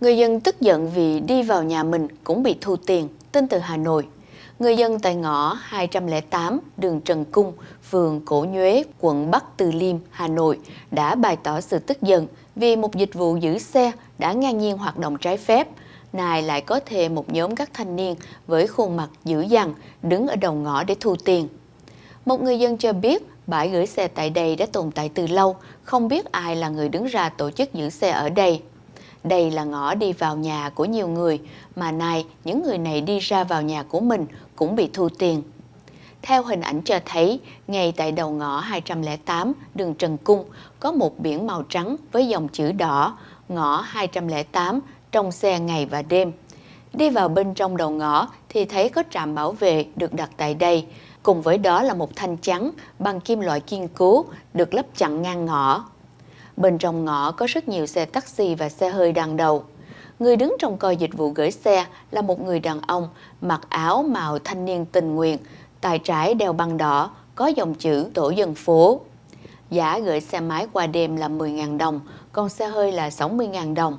Người dân tức giận vì đi vào nhà mình cũng bị thu tiền, tin từ Hà Nội. Người dân tại ngõ 208 đường Trần Cung, phường Cổ Nhuế, quận Bắc Từ Liêm, Hà Nội đã bày tỏ sự tức giận vì một dịch vụ giữ xe đã ngang nhiên hoạt động trái phép. Này lại có thêm một nhóm các thanh niên với khuôn mặt dữ dằn đứng ở đầu ngõ để thu tiền. Một người dân cho biết bãi gửi xe tại đây đã tồn tại từ lâu, không biết ai là người đứng ra tổ chức giữ xe ở đây. Đây là ngõ đi vào nhà của nhiều người, mà nay những người này đi ra vào nhà của mình cũng bị thu tiền. Theo hình ảnh cho thấy, ngay tại đầu ngõ 208 đường Trần Cung có một biển màu trắng với dòng chữ đỏ, ngõ 208 trong xe ngày và đêm. Đi vào bên trong đầu ngõ thì thấy có trạm bảo vệ được đặt tại đây, cùng với đó là một thanh chắn bằng kim loại kiên cố được lắp chặn ngang ngõ bên trong ngõ có rất nhiều xe taxi và xe hơi đang đầu. Người đứng trong coi dịch vụ gửi xe là một người đàn ông mặc áo màu thanh niên tình nguyện, tay trái đeo băng đỏ, có dòng chữ tổ dân phố. Giá gửi xe máy qua đêm là 10.000 đồng, còn xe hơi là 60.000 đồng.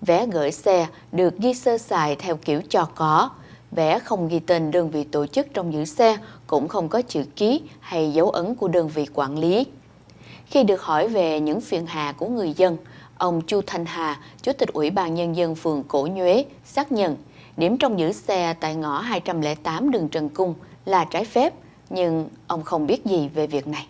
Vé gửi xe được ghi sơ sài theo kiểu cho có. Vé không ghi tên đơn vị tổ chức trong giữ xe, cũng không có chữ ký hay dấu ấn của đơn vị quản lý. Khi được hỏi về những phiền hà của người dân, ông Chu Thanh Hà, Chủ tịch Ủy ban Nhân dân phường Cổ Nhuế, xác nhận điểm trong giữ xe tại ngõ 208 đường Trần Cung là trái phép, nhưng ông không biết gì về việc này.